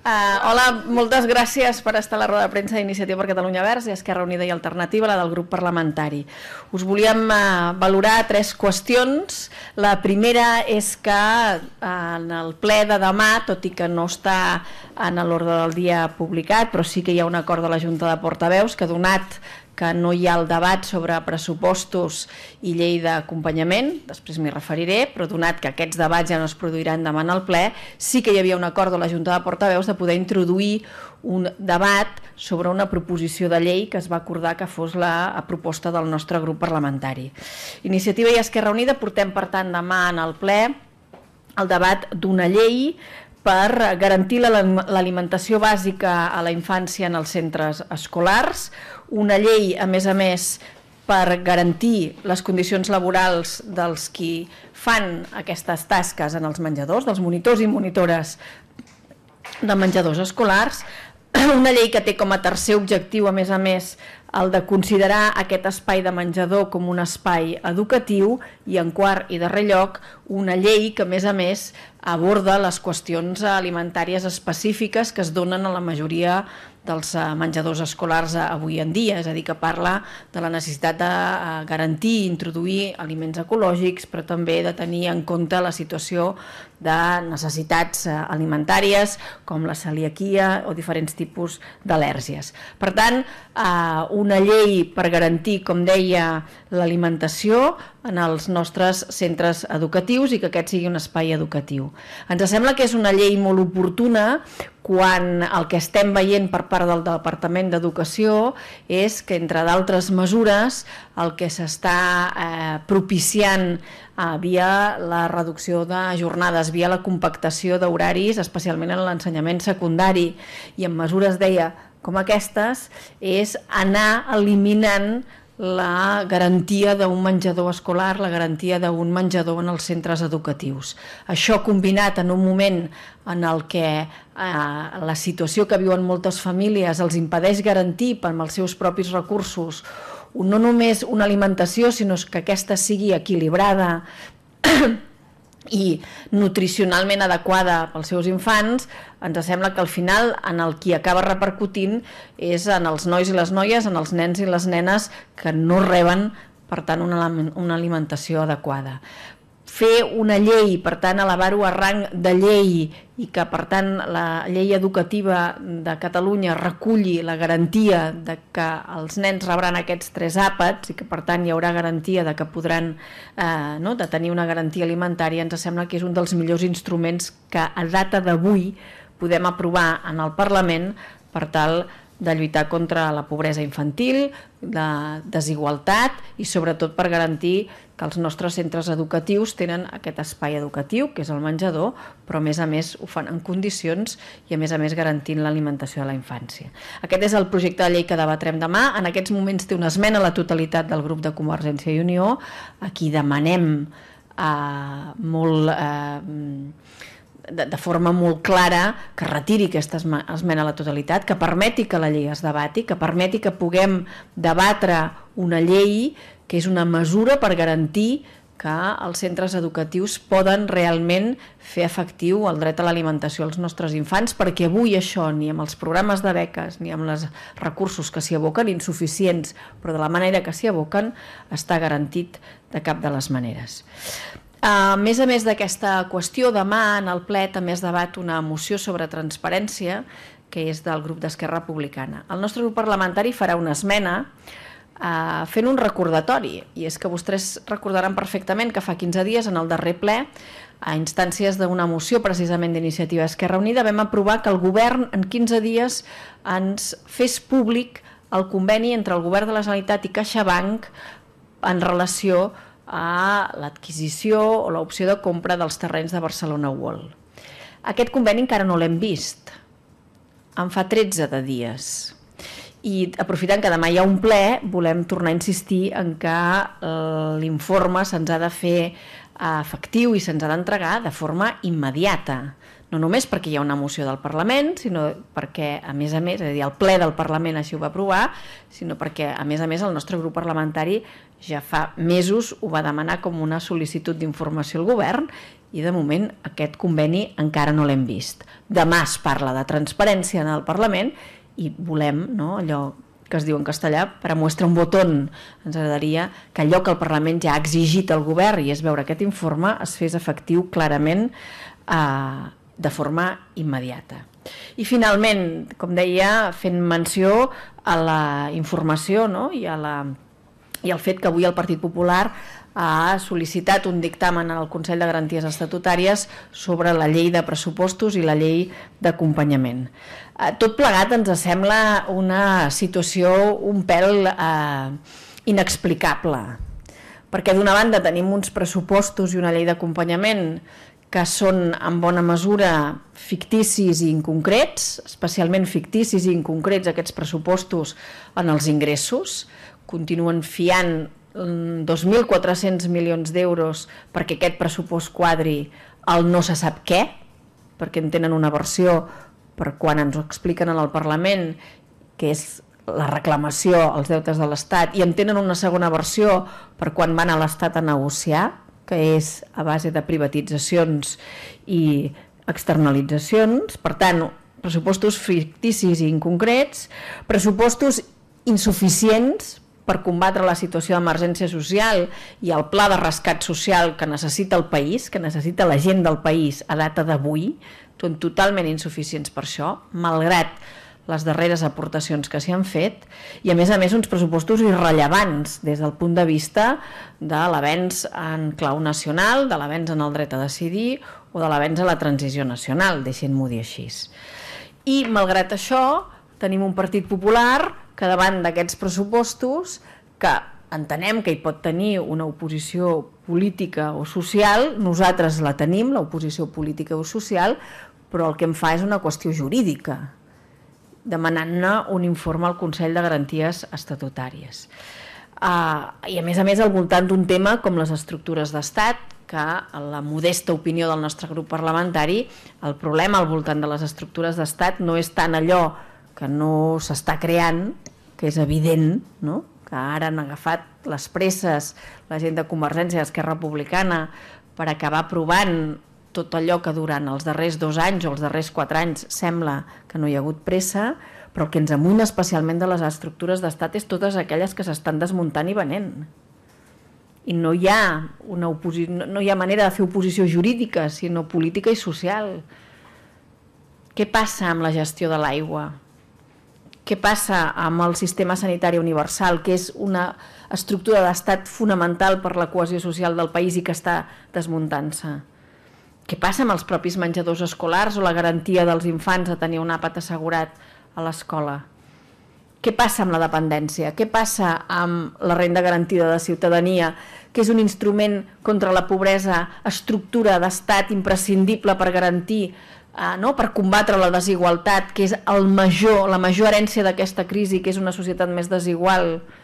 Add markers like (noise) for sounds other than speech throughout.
Uh, hola, moltes gràcies per estar a la roda de premsa d'Iniciativa per Catalunya Verds i Esquerra Unida i Alternativa, la del grup parlamentari. Us volíem uh, valorar tres qüestions. La primera és que uh, en el ple de demà, tot i que no està en l'ordre del dia publicat, però sí que hi ha un acord de la Junta de Portaveus que donat que no hi ha el debat sobre pressupostos i llei d'acompanyament, després m'hi referiré, però donat que aquests debats ja no es produiran demà en el ple, sí que hi havia un acord de la Junta de Portaveus de poder introduir un debat sobre una proposició de llei que es va acordar que fos la proposta del nostre grup parlamentari. Iniciativa i Esquerra Unida portem, per tant, demà en el ple el debat d'una llei per garantir l'alimentació bàsica a la infància en els centres escolars, una llei, a més a més, per garantir les condicions laborals dels qui fan aquestes tasques en els menjadors, dels monitors i monitores de menjadors escolars, (clears throat) una llei que té com a tercer objectiu, a més a més, el de considerar aquest espai de menjador com un espai educatiu i, en quart i darrer lloc, una llei que, a més a més, aborda les qüestions alimentàries específiques que es donen a la majoria de dels eh, menjadors escolars eh, avui en dia, és a dir, que parla de la necessitat de eh, garantir, i introduir aliments ecològics, però també de tenir en compte la situació de necessitats alimentàries, com la celiaquia o diferents tipus d'al·lèrgies. Per tant, una llei per garantir, com deia, l'alimentació, en els nostres centres educatius i que aquest sigui un espai educatiu. Ens sembla que és una llei molt oportuna quan el que estem veient per part del Departament d'Educació és que, entre d'altres mesures, el que s'està eh, propiciant eh, via la reducció de jornades, via la compactació d'horaris, especialment en l'ensenyament secundari, i en mesures, deia, com aquestes, és anar eliminant la garantia d'un menjador escolar, la garantia d'un menjador en els centres educatius. Això combinat en un moment en el que eh, la situació que viuen moltes famílies els impedeix garantir per amb els seus propis recursos no només una alimentació, sinó que aquesta sigui equilibrada, i nutricionalment adequada pels seus infants, ens sembla que al final en el qui acaba repercutint és en els nois i les noies, en els nens i les nenes que no reben per tant, una, una alimentació adequada fer una llei, per tant elevar-ho a rang de llei i que per tant la llei educativa de Catalunya reculli la garantia de que els nens rebran aquests tres àpats i que per tant hi haurà garantia de que podran eh, no, de tenir una garantia alimentària ens sembla que és un dels millors instruments que a data d'avui podem aprovar en el Parlament per tal de lluitar contra la pobresa infantil, la desigualtat i sobretot per garantir que els nostres centres educatius tenen aquest espai educatiu, que és el menjador, però a més a més ho fan en condicions i a més a més garantint l'alimentació de la infància. Aquest és el projecte de llei que debatrem demà. En aquests moments té una esmena a la totalitat del grup de Convergència i Unió. Aquí demanem eh, molt... Eh, de, de forma molt clara que retiri aquesta esmena a la totalitat, que permeti que la llei es debati, que permeti que puguem debatre una llei que és una mesura per garantir que els centres educatius poden realment fer efectiu el dret a l'alimentació als nostres infants, perquè avui això, ni amb els programes de beques, ni amb els recursos que s'hi aboquen, insuficients, però de la manera que s'hi aboquen, està garantit de cap de les maneres. A més a més d'aquesta qüestió, demà en el ple també es debat una moció sobre transparència que és del grup d'Esquerra Republicana. El nostre grup parlamentari farà una esmena eh, fent un recordatori, i és que vostès recordaran perfectament que fa 15 dies, en el darrer ple, a instàncies d'una moció precisament d'iniciativa Esquerra Unida, vam aprovar que el govern en 15 dies ens fes públic el conveni entre el govern de la Generalitat i CaixaBank en relació amb a l'adquisició o l'opció de compra dels terrenys de Barcelona World. Aquest conveni encara no l'hem vist. En fa 13 de dies. I aprofitant que demà hi ha un ple, volem tornar a insistir en que eh, l'informe se'ns ha de fer eh, efectiu i se'ns ha d'entregar de forma immediata no només perquè hi ha una moció del Parlament, sinó perquè, a més a més, és a dir, el ple del Parlament així ho va aprovar, sinó perquè, a més a més, el nostre grup parlamentari ja fa mesos ho va demanar com una sol·licitud d'informació al govern i de moment aquest conveni encara no l'hem vist. Demà es parla de transparència en el Parlament i volem no, allò que es diu en castellà, per a mostrar un botó. Ens agradaria que allò que el Parlament ja ha exigit al govern i és veure aquest informe es fes efectiu clarament eh, de forma immediata. I finalment, com deia, fent menció a la informació no? I, a la, i al fet que avui el Partit Popular ha sol·licitat un dictamen al Consell de Garanties Estatutàries sobre la llei de pressupostos i la llei d'acompanyament. Eh, tot plegat ens sembla una situació un pèl eh, inexplicable, perquè d'una banda tenim uns pressupostos i una llei d'acompanyament que són en bona mesura ficticis i inconcrets, especialment ficticis i inconcrets aquests pressupostos en els ingressos, continuen fiant 2.400 mm, milions d'euros perquè aquest pressupost quadri el no se sap què, perquè en tenen una versió per quan ens ho expliquen al Parlament, que és la reclamació als deutes de l'Estat, i en tenen una segona versió per quan van a l'Estat a negociar, que és a base de privatitzacions i externalitzacions, per tant, pressupostos ficticis i inconcrets, pressupostos insuficients per combatre la situació d'emergència social i el pla de rescat social que necessita el país, que necessita la gent del país a data d'avui, són totalment insuficients per això, malgrat les darreres aportacions que s'hi han fet i a més a més uns pressupostos irrellevants des del punt de vista de l'avenç en clau nacional, de l'avenç en el dret a decidir o de l'avenç a la transició nacional, deixin-m'ho dir així. I malgrat això tenim un partit popular que davant d'aquests pressupostos que entenem que hi pot tenir una oposició política o social, nosaltres la tenim, l'oposició política o social, però el que em fa és una qüestió jurídica, demanant-ne un informe al Consell de Garanties Estatutàries. Ah, I a més a més al voltant d'un tema com les estructures d'estat, que a la modesta opinió del nostre grup parlamentari el problema al voltant de les estructures d'estat no és tant allò que no s'està creant, que és evident, no? que ara han agafat les presses la gent de Convergència i Esquerra Republicana per acabar aprovant tot allò que durant els darrers dos anys o els darrers quatre anys sembla que no hi ha hagut pressa, però el que ens amunt especialment de les estructures d'estat és totes aquelles que s'estan desmuntant i venent. I no hi, ha una oposi... no hi ha manera de fer oposició jurídica, sinó política i social. Què passa amb la gestió de l'aigua? Què passa amb el sistema sanitari universal, que és una estructura d'estat fonamental per la cohesió social del país i que està desmuntant-se? què passa amb els propis menjadors escolars o la garantia dels infants de tenir un àpat assegurat a l'escola? Què passa amb la dependència? Què passa amb la renda garantida de ciutadania, que és un instrument contra la pobresa, estructura d'estat imprescindible per garantir, eh, no? per combatre la desigualtat, que és el major, la major herència d'aquesta crisi, que és una societat més desigual? Eh,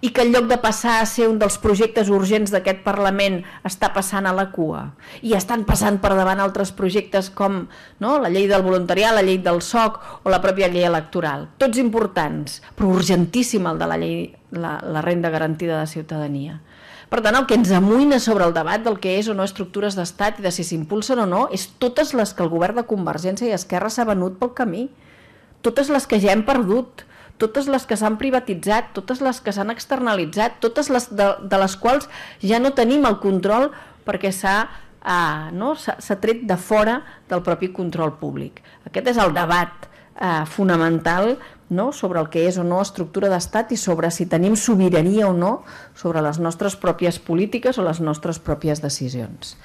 i que en lloc de passar a ser un dels projectes urgents d'aquest Parlament està passant a la cua i estan passant per davant altres projectes com no, la llei del voluntariat, la llei del SOC o la pròpia llei electoral. Tots importants, però urgentíssim el de la llei, la, la renda garantida de ciutadania. Per tant, el que ens amoïna sobre el debat del que és o no estructures d'estat i de si s'impulsen o no és totes les que el govern de Convergència i Esquerra s'ha venut pel camí. Totes les que ja hem perdut totes les que s'han privatitzat, totes les que s'han externalitzat, totes les de, de les quals ja no tenim el control perquè s'ha eh, no? s'ha tret de fora del propi control públic. Aquest és el debat eh, fonamental no? sobre el que és o no estructura d'estat i sobre si tenim sobirania o no sobre les nostres pròpies polítiques o les nostres pròpies decisions.